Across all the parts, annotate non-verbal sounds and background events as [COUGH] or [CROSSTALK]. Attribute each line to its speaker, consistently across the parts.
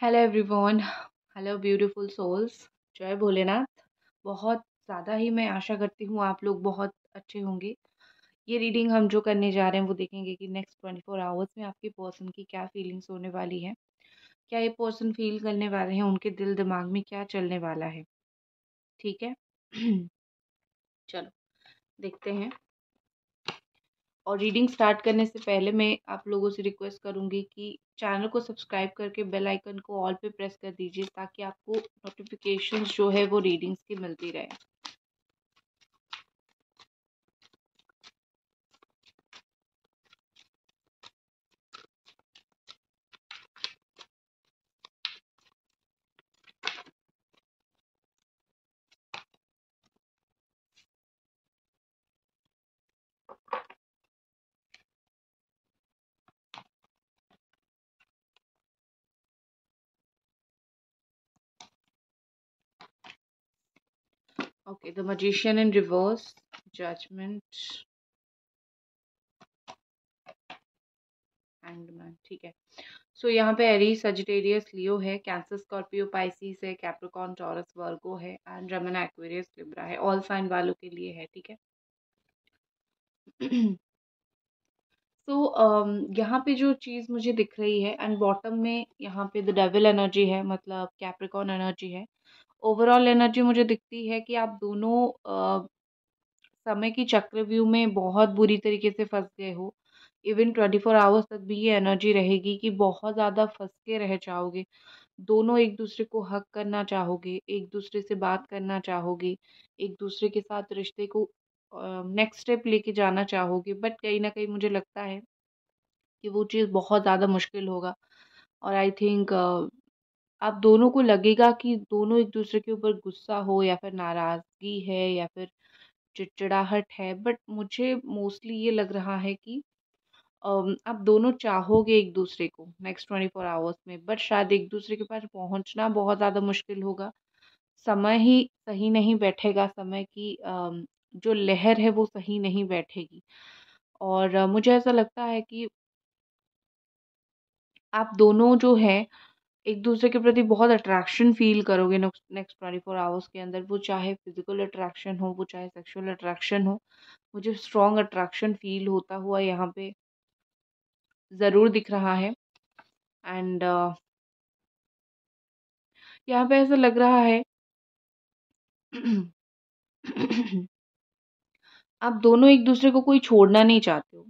Speaker 1: Hello everyone hello beautiful souls जय भोलेनाथ बहुत ज़्यादा ही मैं आशा करती हूँ आप लोग बहुत अच्छे होंगे ये रीडिंग हम जो करने जा रहे हैं वो देखेंगे कि नेक्स्ट ट्वेंटी फोर आवर्स में आपकी पर्सन की क्या फीलिंग्स होने वाली है क्या ये पर्सन फील करने वाले हैं उनके दिल दिमाग में क्या चलने वाला है ठीक है [CLEARS THROAT] चलो देखते हैं और रीडिंग स्टार्ट करने से पहले मैं आप लोगों से रिक्वेस्ट करूँगी कि चैनल को सब्सक्राइब करके बेल आइकन को ऑल पे प्रेस कर दीजिए ताकि आपको नोटिफिकेशंस जो है वो रीडिंग्स की मिलती रहे okay the magician in reverse judgment ठीक है सो so, यहाँ पे एरी सजिटेरियस लियो है कैंसर स्कॉर्पियो पाइसिस है कैप्रिकॉन टॉरस वर्गो है एंड रमन एक्वेरियस लिब्रा है ऑल साइन वालों के लिए है ठीक है सो [CLEARS THROAT] so, um, यहाँ पे जो चीज़ मुझे दिख रही है एंड बॉटम में यहाँ पे द डेविल एनर्जी है मतलब कैप्रिकॉन एनर्जी है ओवरऑल एनर्जी मुझे दिखती है कि आप दोनों समय की चक्रव्यूह में बहुत बुरी तरीके से फंस गए हो इवन ट्वेंटी फोर आवर्स तक भी ये एनर्जी रहेगी कि बहुत ज़्यादा फंस के रह जाओगे दोनों एक दूसरे को हक करना चाहोगे एक दूसरे से बात करना चाहोगे एक दूसरे के साथ रिश्ते को नेक्स्ट स्टेप लेके जाना चाहोगे बट कहीं ना कहीं मुझे लगता है कि वो चीज़ बहुत ज़्यादा मुश्किल होगा और आई थिंक आप दोनों को लगेगा कि दोनों एक दूसरे के ऊपर गुस्सा हो या फिर नाराज़गी है या फिर चिड़चिड़ाहट है बट मुझे मोस्टली ये लग रहा है कि आप दोनों चाहोगे एक दूसरे को नेक्स्ट ट्वेंटी फोर आवर्स में बट शायद एक दूसरे के पास पहुंचना बहुत ज़्यादा मुश्किल होगा समय ही सही नहीं बैठेगा समय की जो लहर है वो सही नहीं बैठेगी और मुझे ऐसा लगता है कि आप दोनों जो हैं एक दूसरे के प्रति बहुत अट्रैक्शन फ़ील करोगे नेक्स्ट ट्वेंटी फोर आवर्स के अंदर वो चाहे फिज़िकल अट्रैक्शन हो वो चाहे सेक्सुअल अट्रैक्शन हो मुझे स्ट्रॉन्ग अट्रैक्शन फ़ील होता हुआ यहाँ पे ज़रूर दिख रहा है एंड uh, यहाँ पे ऐसा लग रहा है [CLEARS THROAT] आप दोनों एक दूसरे को कोई छोड़ना नहीं चाहते हो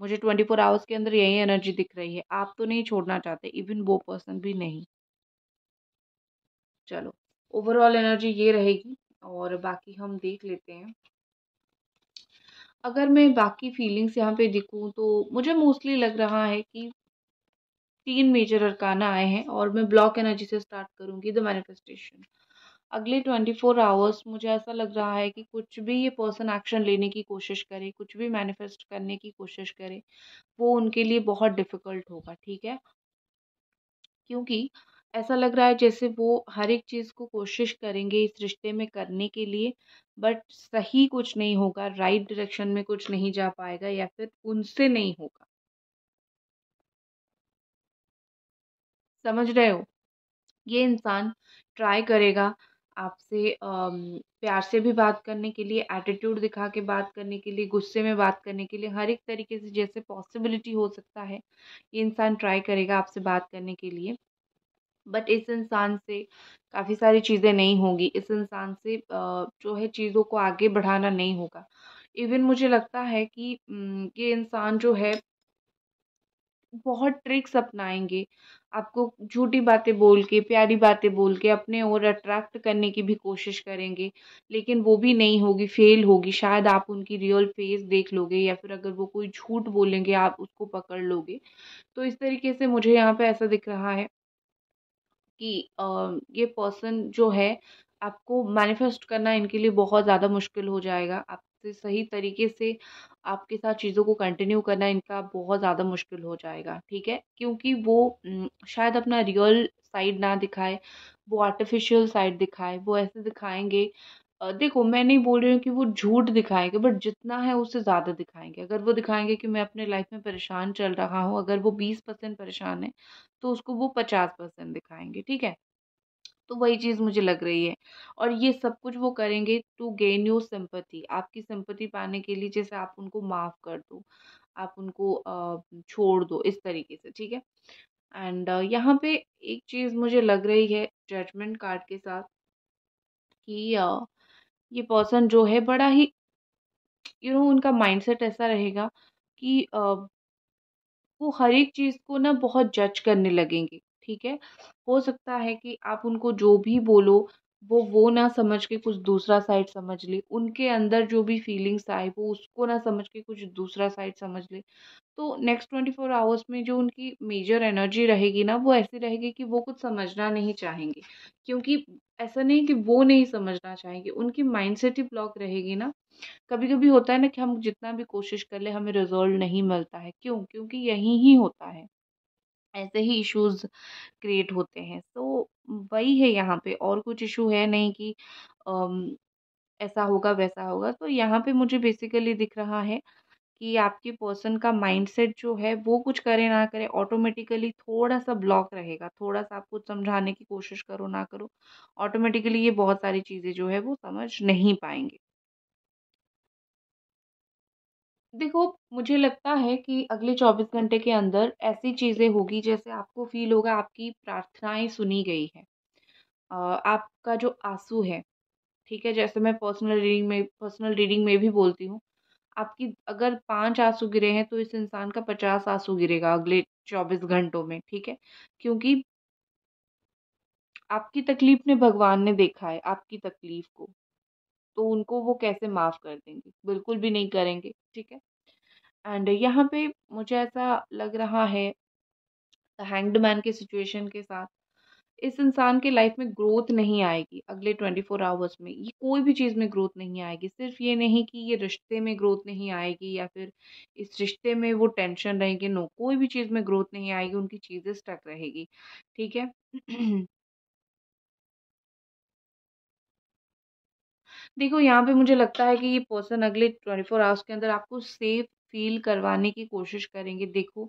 Speaker 1: मुझे ट्वेंटी फोर आवर्स के अंदर यही एनर्जी दिख रही है आप तो नहीं छोड़ना चाहते इवन वो पर्सन भी नहीं चलो ओवरऑल एनर्जी ये रहेगी और बाकी हम देख लेते हैं अगर मैं बाकी फीलिंग्स यहाँ पे दिखूँ तो मुझे मोस्टली लग रहा है कि तीन मेजर अरकाना आए हैं और मैं ब्लॉक एनर्जी से स्टार्ट करूँगी द मैनिफेस्टेशन अगले ट्वेंटी फ़ोर आवर्स मुझे ऐसा लग रहा है कि कुछ भी ये पर्सन एक्शन लेने की कोशिश करे कुछ भी मैनिफेस्ट करने की कोशिश करे वो उनके लिए बहुत डिफ़िकल्ट होगा ठीक है क्योंकि ऐसा लग रहा है जैसे वो हर एक चीज़ को कोशिश करेंगे इस रिश्ते में करने के लिए बट सही कुछ नहीं होगा राइट डायरेक्शन में कुछ नहीं जा पाएगा या फिर उनसे नहीं होगा समझ रहे हो ये इंसान ट्राई करेगा आपसे प्यार से भी बात करने के लिए एटीट्यूड दिखा के बात करने के लिए गुस्से में बात करने के लिए हर एक तरीके से जैसे पॉसिबिलिटी हो सकता है ये इंसान ट्राई करेगा आपसे बात करने के लिए बट इस इंसान से काफ़ी सारी चीज़ें नहीं होंगी इस इंसान से जो है चीज़ों को आगे बढ़ाना नहीं होगा इवन मुझे लगता है कि ये इंसान जो है बहुत ट्रिक्स अपनाएंगे आपको झूठी बातें बोल के प्यारी बातें बोल के अपने ओर अट्रैक्ट करने की भी कोशिश करेंगे लेकिन वो भी नहीं होगी फेल होगी शायद आप उनकी रियल फेस देख लोगे या फिर अगर वो कोई झूठ बोलेंगे आप उसको पकड़ लोगे तो इस तरीके से मुझे यहाँ पे ऐसा दिख रहा है कि ये पर्सन जो है आपको मैनिफेस्ट करना इनके लिए बहुत ज़्यादा मुश्किल हो जाएगा आप से सही तरीके से आपके साथ चीज़ों को कंटिन्यू करना इनका बहुत ज़्यादा मुश्किल हो जाएगा ठीक है क्योंकि वो शायद अपना रियल साइड ना दिखाए वो आर्टिफिशियल साइड दिखाए वो ऐसे दिखाएंगे देखो मैं नहीं बोल रही हूँ कि वो झूठ दिखाएंगे बट जितना है उससे ज़्यादा दिखाएंगे अगर वो दिखाएंगे कि मैं अपने लाइफ में परेशान चल रहा हूँ अगर वो बीस परसेंट परेशान है तो उसको वो पचास परसेंट दिखाएंगे ठीक है तो वही चीज़ मुझे लग रही है और ये सब कुछ वो करेंगे टू गेन योर सिंपथी आपकी सिंपथी पाने के लिए जैसे आप उनको माफ़ कर दो आप उनको छोड़ दो इस तरीके से ठीक है एंड यहाँ पे एक चीज़ मुझे लग रही है जजमेंट कार्ड के साथ कि ये पर्सन जो है बड़ा ही यू नो उनका माइंडसेट ऐसा रहेगा कि वो हर एक चीज़ को ना बहुत जज करने लगेंगे ठीक है हो सकता है कि आप उनको जो भी बोलो वो वो ना समझ के कुछ दूसरा साइड समझ ले उनके अंदर जो भी फीलिंग्स आए वो उसको ना समझ के कुछ दूसरा साइड समझ ले तो नेक्स्ट ट्वेंटी फोर आवर्स में जो उनकी मेजर एनर्जी रहेगी ना वो ऐसी रहेगी कि वो कुछ समझना नहीं चाहेंगे क्योंकि ऐसा नहीं कि वो नहीं समझना चाहेंगे उनकी सेट ही ब्लॉक रहेगी ना कभी कभी होता है ना कि हम जितना भी कोशिश कर ले हमें रिजल्ट नहीं मिलता है क्यों क्योंकि यही ही होता है ऐसे ही इश्यूज़ क्रिएट होते हैं तो वही है यहाँ पे और कुछ इशू है नहीं कि ऐसा होगा वैसा होगा तो यहाँ पे मुझे बेसिकली दिख रहा है कि आपकी पर्सन का माइंडसेट जो है वो कुछ करे ना करे ऑटोमेटिकली थोड़ा सा ब्लॉक रहेगा थोड़ा सा आप कुछ समझाने की कोशिश करो ना करो ऑटोमेटिकली ये बहुत सारी चीज़ें जो है वो समझ नहीं पाएंगे देखो, मुझे लगता है कि अगले 24 घंटे के अंदर ऐसी चीज़ें होगी जैसे आपको फ़ील होगा आपकी प्रार्थनाएं सुनी गई हैं। आपका जो आंसू है, ठीक है? जैसे मैं पर्सनल रीडिंग में पर्सनल रीडिंग में भी बोलती हूँ, आपकी अगर पांच आंसू गिरे हैं तो इस इंसान का पचास आंसू गिरेगा अगले चौबीस घंटों में, ठीक है? क्योंकि आपकी तकलीफ़ ने भगवान ने देखा है, आपकी तकलीफ़ को। तो उनको वो कैसे माफ़ कर देंगे बिल्कुल भी नहीं करेंगे ठीक है एंड यहाँ पे मुझे ऐसा लग रहा है हैंग्ड मैन के सिचुएशन के साथ इस इंसान के लाइफ में ग्रोथ नहीं आएगी अगले ट्वेंटी फोर आवर्स में ये कोई भी चीज़ में ग्रोथ नहीं आएगी सिर्फ ये नहीं कि ये रिश्ते में ग्रोथ नहीं आएगी या फिर इस रिश्ते में वो टेंशन रहेंगे नो कोई भी चीज़ में ग्रोथ नहीं आएगी उनकी चीज़ें स्टक रहेगी ठीक है देखो यहाँ पे मुझे लगता है कि ये पर्सन अगले ट्वेंटी फोर आवर्स के अंदर आपको सेफ फील करवाने की कोशिश करेंगे देखो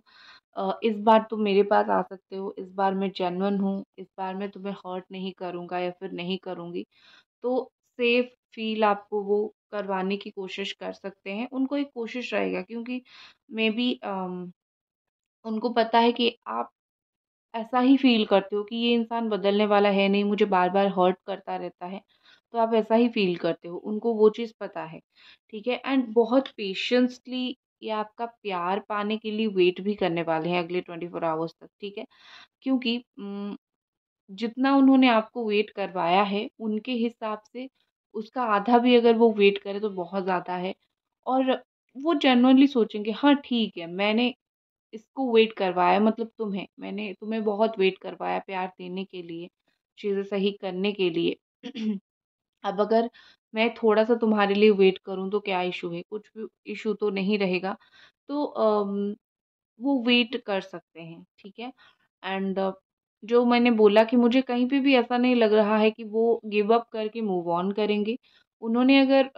Speaker 1: इस बार तुम मेरे पास आ सकते हो इस बार मैं जेनवन हूँ इस बार मैं तुम्हें हर्ट नहीं करूँगा या फिर नहीं करूँगी तो सेफ फील आपको वो करवाने की कोशिश कर सकते हैं उनको एक कोशिश रहेगा क्योंकि मे बी उनको पता है कि आप ऐसा ही फील करते हो कि ये इंसान बदलने वाला है नहीं मुझे बार बार हर्ट करता रहता है तो आप ऐसा ही फील करते हो उनको वो चीज़ पता है ठीक है एंड बहुत पेशेंसली या आपका प्यार पाने के लिए वेट भी करने वाले हैं अगले ट्वेंटी फोर आवर्स तक ठीक है क्योंकि जितना उन्होंने आपको वेट करवाया है उनके हिसाब से उसका आधा भी अगर वो वेट करे तो बहुत ज़्यादा है और वो जनरली सोचेंगे हाँ ठीक है मैंने इसको वेट करवाया मतलब तुम्हें मैंने तुम्हें बहुत वेट करवाया प्यार देने के लिए चीज़ें सही करने के लिए [CLEARS THROAT] अब अगर मैं थोड़ा सा तुम्हारे लिए वेट करूँ तो क्या इशू है कुछ भी इशू तो नहीं रहेगा तो वो वेट कर सकते हैं ठीक है एंड जो मैंने बोला कि मुझे कहीं पे भी ऐसा नहीं लग रहा है कि वो गिव अप करके मूव ऑन करेंगे उन्होंने अगर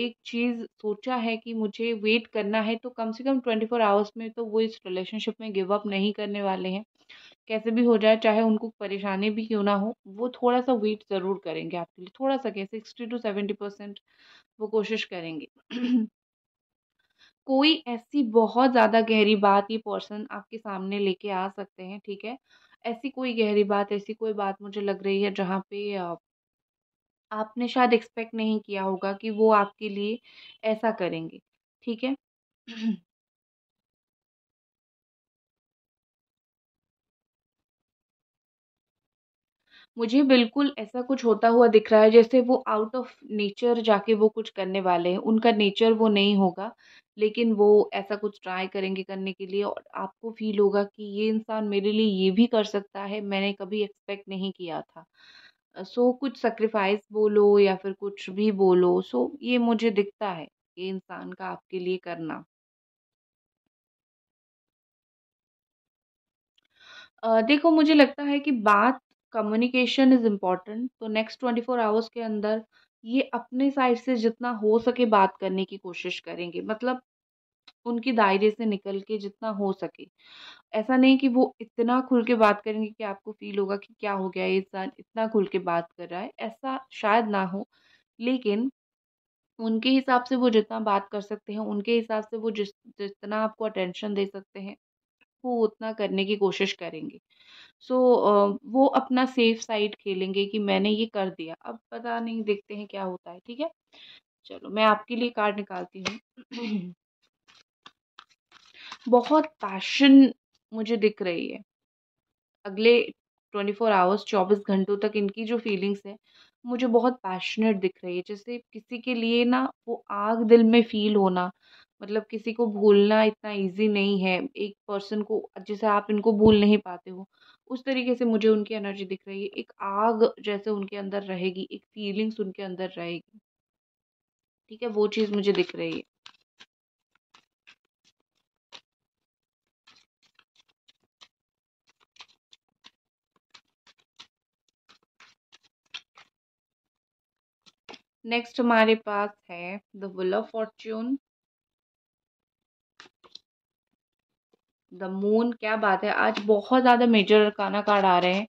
Speaker 1: एक चीज़ सोचा है कि मुझे वेट करना है तो कम से कम ट्वेंटी फोर आवर्स में तो वो इस रिलेशनशिप में गिव अप नहीं करने वाले हैं कैसे भी हो जाए चाहे उनको परेशानी भी क्यों ना हो वो थोड़ा सा वेट ज़रूर करेंगे आपके लिए थोड़ा सा क्या सिक्सटी टू सेवेंटी परसेंट वो कोशिश करेंगे कोई ऐसी बहुत ज़्यादा गहरी बात ये पर्सन आपके सामने लेके आ सकते हैं ठीक है ऐसी कोई गहरी बात ऐसी कोई बात मुझे लग रही है जहाँ पे आपने शायद एक्सपेक्ट नहीं किया होगा कि वो आपके लिए ऐसा करेंगे ठीक है [CLEARS THROAT] मुझे बिल्कुल ऐसा कुछ होता हुआ दिख रहा है जैसे वो आउट ऑफ नेचर जाके वो कुछ करने वाले हैं उनका नेचर वो नहीं होगा लेकिन वो ऐसा कुछ ट्राई करेंगे करने के लिए और आपको फील होगा कि ये इंसान मेरे लिए ये भी कर सकता है मैंने कभी एक्सपेक्ट नहीं किया था सो कुछ सेक्रीफाइस बोलो या फिर कुछ भी बोलो सो ये मुझे दिखता है ये इंसान का आपके लिए करना Uh, देखो मुझे लगता है कि बात कम्युनिकेशन इज़ इम्पॉर्टेंट तो नेक्स्ट ट्वेंटी फोर आवर्स के अंदर ये अपने साइड से जितना हो सके बात करने की कोशिश करेंगे मतलब उनके दायरे से निकल के जितना हो सके ऐसा नहीं कि वो इतना खुल के बात करेंगे कि आपको फील होगा कि क्या हो गया ये इंसान इतना खुल के बात कर रहा है ऐसा शायद ना हो लेकिन उनके हिसाब से वो जितना बात कर सकते हैं उनके हिसाब से वो जिस जितना आपको अटेंशन दे सकते हैं वो उतना करने की कोशिश करेंगे सो so, वो अपना सेफ साइड खेलेंगे कि मैंने ये कर दिया अब पता नहीं देखते हैं क्या होता है ठीक है चलो मैं आपके लिए कार्ड निकालती हूँ बहुत पैशन मुझे दिख रही है अगले ट्वेंटी फोर आवर्स चौबीस घंटों तक इनकी जो फीलिंग्स है मुझे बहुत पैशनेट दिख रही है जैसे किसी के लिए ना वो आग दिल में फील होना मतलब किसी को भूलना इतना इजी नहीं है एक पर्सन को जैसे आप इनको भूल नहीं पाते हो उस तरीके से मुझे उनकी एनर्जी दिख रही है एक आग जैसे उनके अंदर रहेगी एक फीलिंग्स उनके अंदर रहेगी ठीक है वो चीज़ मुझे दिख रही है नेक्स्ट हमारे पास है the wheel of fortune the moon क्या बात है आज बहुत ज़्यादा मेजर अरकाना कार्ड आ रहे हैं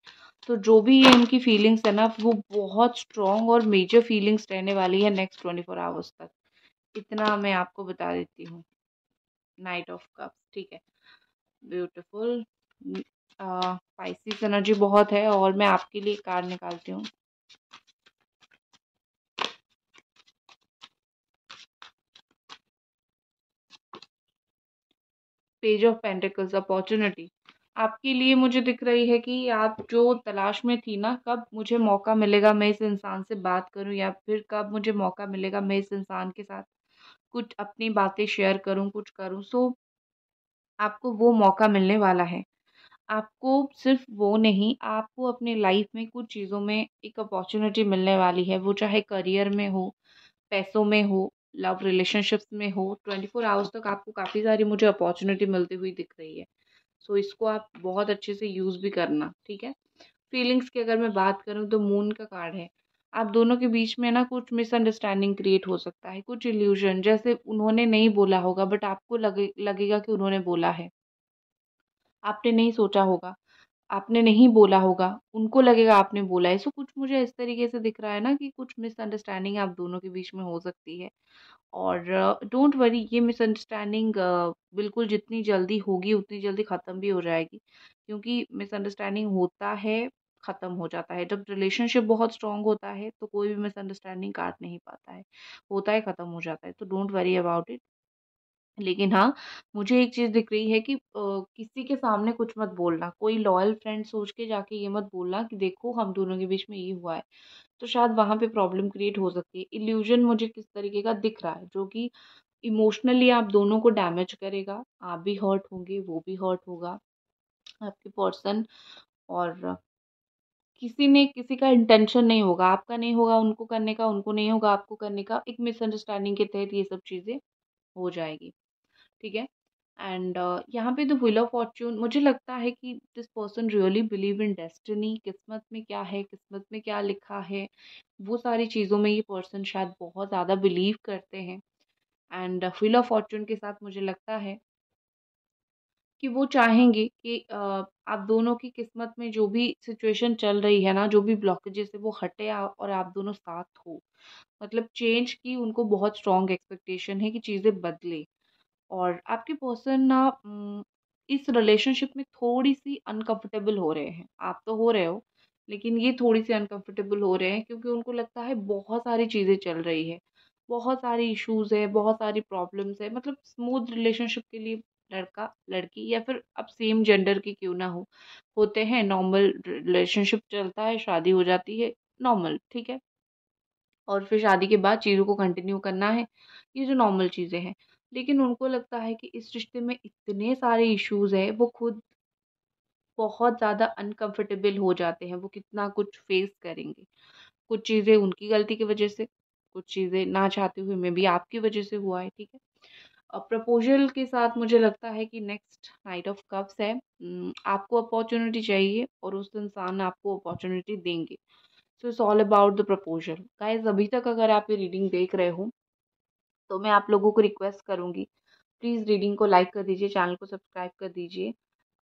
Speaker 1: तो जो भी ये उनकी फीलिंग्स है ना वो बहुत स्ट्रॉन्ग और मेजर फीलिंग्स रहने वाली है नेक्स्ट ट्वेंटी फोर आवर्स तक इतना मैं आपको बता देती हूँ नाइट ऑफ कप ठीक है ब्यूटिफुल पाइसिस एनर्जी बहुत है और मैं आपके लिए कार्ड निकालती हूँ पेज ऑफ पेंटिकल्स अपॉर्चुनिटी आपके लिए मुझे दिख रही है कि आप जो तलाश में थी ना कब मुझे मौका मिलेगा मैं इस इंसान से बात करूं या फिर कब मुझे मौका मिलेगा मैं इस इंसान के साथ कुछ अपनी बातें शेयर करूं कुछ करूं सो आपको वो मौका मिलने वाला है आपको सिर्फ वो नहीं आपको अपने लाइफ में कुछ चीज़ों में एक अपॉर्चुनिटी मिलने वाली है वो चाहे करियर में हो पैसों में हो लव रिलेशनशिप्स में हो ट्वेंटी फोर आवर्स तक आपको काफ़ी सारी मुझे अपॉर्चुनिटी मिलती हुई दिख रही है सो so, इसको आप बहुत अच्छे से यूज़ भी करना ठीक है फीलिंग्स की अगर मैं बात करूँ तो मून का कार्ड है आप दोनों के बीच में ना कुछ मिसअंडरस्टैंडिंग क्रिएट हो सकता है कुछ इल्यूजन जैसे उन्होंने नहीं बोला होगा बट आपको लगे लगेगा कि उन्होंने बोला है आपने नहीं सोचा होगा आपने नहीं बोला होगा उनको लगेगा आपने बोला है सो कुछ मुझे इस तरीके से दिख रहा है ना कि कुछ मिसअंडरस्टैंडिंग आप दोनों के बीच में हो सकती है और डोंट वरी ये मिसअंडरस्टैंडिंग बिल्कुल जितनी जल्दी होगी उतनी जल्दी ख़त्म भी हो जाएगी क्योंकि मिसअंडरस्टैंडिंग होता है ख़त्म हो जाता है जब रिलेशनशिप बहुत स्ट्रांग होता है तो कोई भी मिसअंडरस्टैंडिंग काट नहीं पाता है होता है ख़त्म हो जाता है तो डोंट वरी अबाउट इट लेकिन हाँ मुझे एक चीज़ दिख रही है कि किसी के सामने कुछ मत बोलना कोई लॉयल फ्रेंड सोच के जाके ये मत बोलना कि देखो हम दोनों के बीच में ये हुआ है तो शायद वहाँ पे प्रॉब्लम क्रिएट हो सकती है इल्यूजन मुझे किस तरीके का दिख रहा है जो कि इमोशनली आप दोनों को डैमेज करेगा आप भी हर्ट होंगे वो भी हर्ट होगा आपके पर्सन और किसी ने किसी का इंटेंशन नहीं होगा आपका नहीं होगा उनको करने का उनको नहीं होगा आपको करने का एक मिसअंडरस्टैंडिंग के तहत ये सब चीज़ें हो जाएगी ठीक है एंड uh, यहाँ पे द विल ऑफ फॉर्चून मुझे लगता है कि this person really believe in destiny किस्मत में क्या है किस्मत में क्या लिखा है वो सारी चीज़ों में ये पर्सन शायद बहुत ज़्यादा बिलीव करते हैं एंड विल ऑफ फॉर्चून के साथ मुझे लगता है कि वो चाहेंगे कि uh, आप दोनों की किस्मत में जो भी सिचुएशन चल रही है ना जो भी ब्लॉकेजेस है वो हटे और आप दोनों साथ हो मतलब चेंज की उनको बहुत स्ट्रॉन्ग एक्सपेक्टेशन है कि चीज़ें बदले और आपके पर्सन ना इस रिलेशनशिप में थोड़ी सी अनकंफर्टेबल हो रहे हैं आप तो हो रहे हो लेकिन ये थोड़ी सी अनकंफर्टेबल हो रहे हैं क्योंकि उनको लगता है बहुत सारी चीज़ें चल रही है बहुत सारी इश्यूज है बहुत सारी प्रॉब्लम्स है मतलब स्मूथ रिलेशनशिप के लिए लड़का लड़की या फिर अब सेम जेंडर की क्यों ना हो होते हैं नॉर्मल रिलेशनशिप चलता है शादी हो जाती है नॉर्मल ठीक है और फिर शादी के बाद चीज़ों को कंटिन्यू करना है ये जो नॉर्मल चीज़ें हैं लेकिन उनको लगता है कि इस रिश्ते में इतने सारे इश्यूज़ हैं वो खुद बहुत ज़्यादा अनकंफर्टेबल हो जाते हैं वो कितना कुछ फेस करेंगे कुछ चीज़ें उनकी गलती की वजह से कुछ चीज़ें ना चाहते हुए मैं भी आपकी वजह से हुआ है ठीक है प्रपोजल के साथ मुझे लगता है कि नेक्स्ट नाइट ऑफ कप्स है आपको अपॉर्चुनिटी चाहिए और उस इंसान आपको अपॉर्चुनिटी देंगे so it's all about the proposal guys अभी तक अगर आप ये रीडिंग देख रहे हो तो मैं आप लोगों को रिक्वेस्ट करूँगी प्लीज़ रीडिंग को लाइक कर दीजिए चैनल को सब्सक्राइब कर दीजिए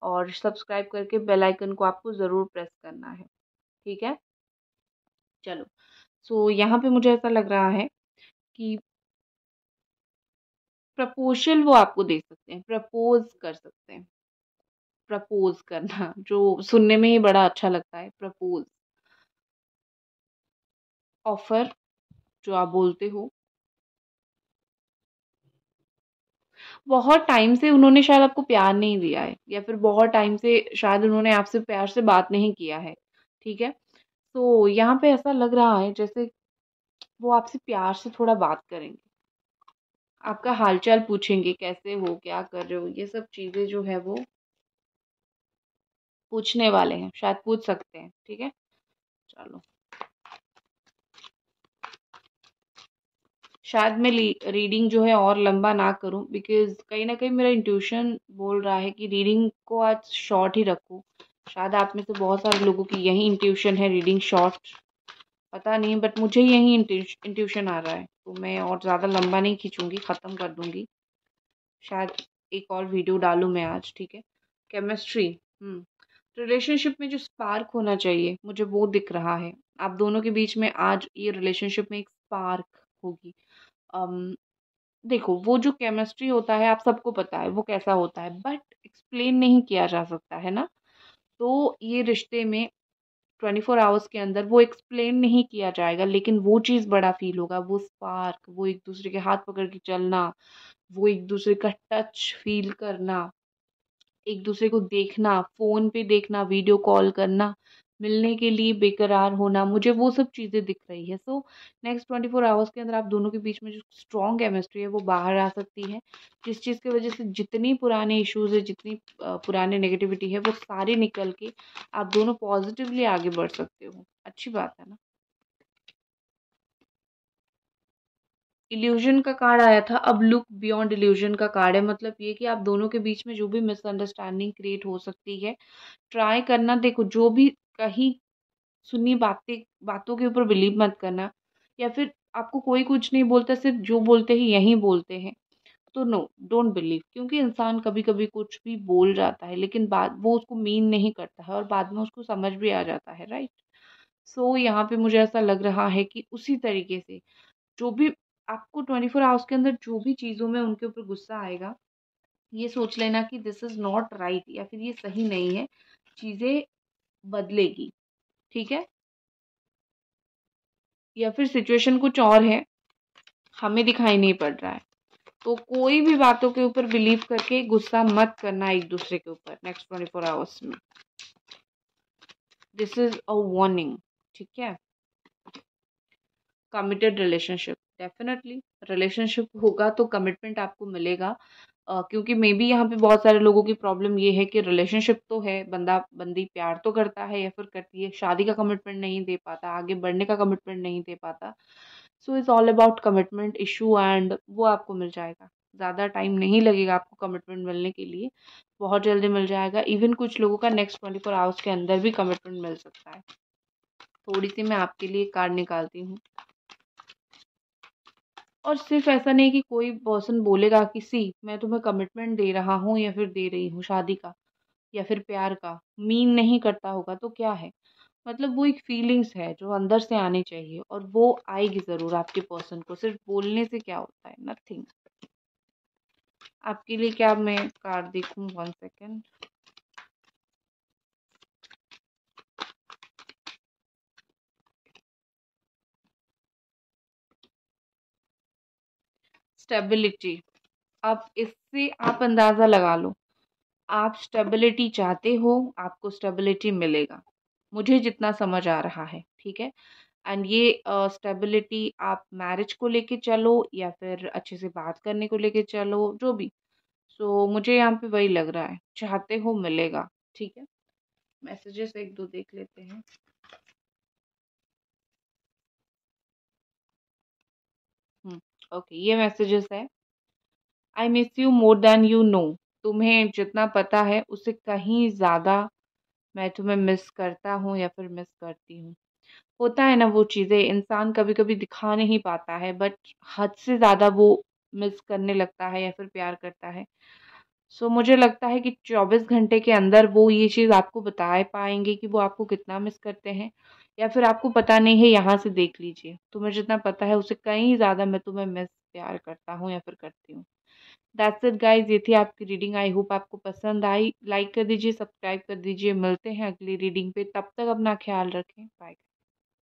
Speaker 1: और सब्सक्राइब करके बेल आइकन को आपको ज़रूर प्रेस करना है ठीक है चलो सो so, यहाँ पे मुझे ऐसा लग रहा है कि प्रपोजल वो आपको दे सकते हैं प्रपोज कर सकते हैं प्रपोज करना जो सुनने में ही बड़ा अच्छा लगता है प्रपोज ऑफर जो आप बोलते हो बहुत टाइम से उन्होंने शायद आपको प्यार नहीं दिया है या फिर बहुत टाइम से शायद उन्होंने आपसे प्यार से बात नहीं किया है ठीक है तो यहाँ पे ऐसा लग रहा है जैसे वो आपसे प्यार से थोड़ा बात करेंगे आपका हालचाल पूछेंगे कैसे हो क्या कर रहे हो ये सब चीज़ें जो है वो पूछने वाले हैं शायद पूछ सकते हैं ठीक है चलो शायद मैं रीडिंग जो है और लंबा ना करूं बिकॉज कहीं ना कहीं मेरा इंट्यूशन बोल रहा है कि रीडिंग को आज शॉर्ट ही रखूं शायद आप में से बहुत सारे लोगों की यही इंट्यूशन है रीडिंग शॉर्ट पता नहीं बट मुझे यही इंट्यूशन आ रहा है तो मैं और ज़्यादा लंबा नहीं खींचूंगी ख़त्म कर दूंगी शायद एक और वीडियो डालूँ मैं आज ठीक है केमिस्ट्री हम्म। रिलेशनशिप में जो स्पार्क होना चाहिए मुझे वो दिख रहा है आप दोनों के बीच में आज ये रिलेशनशिप में एक स्पार्क होगी देखो वो जो केमिस्ट्री होता है आप सबको पता है वो कैसा होता है बट एक्सप्लेन नहीं किया जा सकता है ना तो ये रिश्ते में ट्वेंटी फोर आवर्स के अंदर वो एक्सप्लेन नहीं किया जाएगा लेकिन वो चीज़ बड़ा फील होगा वो स्पार्क वो एक दूसरे के हाथ पकड़ के चलना वो एक दूसरे का टच फील करना एक दूसरे को देखना फ़ोन पे देखना वीडियो कॉल करना मिलने के लिए बेकरार होना मुझे वो सब चीज़ें दिख रही है so next twenty four hours के अंदर आप दोनों के बीच में जो स्ट्रॉन्ग केमिस्ट्री है वो बाहर आ सकती है जिस चीज़ की वजह से जितनी पुराने इश्यूज़ है जितनी पुराने नेगेटिविटी है वो सारे निकल के आप दोनों पॉजिटिवली आगे बढ़ सकते हो अच्छी बात है ना इल्यूजन का कार्ड आया था अब लुक बियॉन्ड इल्यूजन का कार्ड है मतलब ये कि आप दोनों के बीच में जो भी मिसअंडरस्टैंडिंग क्रिएट हो सकती है ट्राई करना देखो जो भी कहीं सुनी बातें बातों के ऊपर बिलीव मत करना या फिर आपको कोई कुछ नहीं बोलता सिर्फ जो बोलते हैं यही बोलते हैं तो नो डोंट बिलीव क्योंकि इंसान कभी कभी कुछ भी बोल जाता है लेकिन बाद वो उसको मीन नहीं करता है और बाद में उसको समझ भी आ जाता है राइट सो so, यहाँ पे मुझे ऐसा लग रहा है कि उसी तरीके से जो भी आपको ट्वेंटी फोर आवर्स के अंदर जो भी चीज़ों में उनके ऊपर गुस्सा आएगा ये सोच लेना कि दिस इज़ नॉट राइट या फिर ये सही नहीं है चीज़ें बदलेगी ठीक है या फिर सिचुएशन कुछ और है हमें दिखाई नहीं पड़ रहा है तो कोई भी बातों के ऊपर बिलीव करके गुस्सा मत करना एक दूसरे के ऊपर नेक्स्ट ट्वेंटी फोर आवर्स में दिस इज अ वार्निंग ठीक है कमिटेड रिलेशनशिप डेफिनेटली रिलेशनशिप होगा तो कमिटमेंट आपको मिलेगा क्योंकि मे बी यहाँ पे बहुत सारे लोगों की प्रॉब्लम ये है कि रिलेशनशिप तो है बंदा बंदी प्यार तो करता है या फिर करती है शादी का कमिटमेंट नहीं दे पाता आगे बढ़ने का कमिटमेंट नहीं दे पाता so is all about commitment issue and वो आपको मिल जाएगा ज़्यादा टाइम नहीं लगेगा आपको कमिटमेंट मिलने के लिए बहुत जल्दी मिल जाएगा इवन कुछ लोगों का नेक्स्ट ट्वेंटी फोर आवर्स के अंदर भी कमिटमेंट मिल सकता है थोड़ी सी मैं आपके लिए कार्ड निकालती हूँ और सिर्फ ऐसा नहीं कि कोई पर्सन बोलेगा कि सी मैं तुम्हें कमिटमेंट दे रहा हूँ या फिर दे रही हूँ शादी का या फिर प्यार का मीन नहीं करता होगा तो क्या है मतलब वो एक फीलिंग्स है जो अंदर से आनी चाहिए और वो आएगी ज़रूर आपके पर्सन को सिर्फ बोलने से क्या होता है नथिंग आपके लिए क्या मैं कार्ड देखूँ वन सेकेंड स्टेबिलिटी अब इससे आप अंदाज़ा लगा लो आप स्टेबिलिटी चाहते हो आपको स्टेबिलिटी मिलेगा मुझे जितना समझ आ रहा है ठीक है एंड ये स्टेबिलिटी uh, आप मैरिज को लेके चलो या फिर अच्छे से बात करने को लेके चलो जो भी सो so, मुझे यहाँ पे वही लग रहा है चाहते हो मिलेगा ठीक है मैसेजेस एक दो देख लेते हैं ओके ये मैसेजेस है I miss you more than you know तुम्हें जितना पता है उसे कहीं ज़्यादा मैं तुम्हें मिस करता हूँ या फिर मिस करती हूँ होता है ना वो चीज़ें इंसान कभी कभी दिखा नहीं पाता है बट हद से ज़्यादा वो मिस करने लगता है या फिर प्यार करता है सो so, मुझे लगता है कि चौबीस घंटे के अंदर वो ये चीज़ आपको बता पाएंगे कि वो आपको कितना मिस करते हैं या फिर आपको पता नहीं है यहाँ से देख लीजिए तुम्हें तो जितना पता है उसे कहीं ज़्यादा मैं तुम्हें मिस प्यार करता हूँ या फिर करती हूँ दैट्स इट गाइज ये थी आपकी रीडिंग आई होप आपको पसंद आई लाइक कर दीजिए सब्सक्राइब कर दीजिए मिलते हैं अगली रीडिंग पे तब तक अपना ख्याल रखें बाय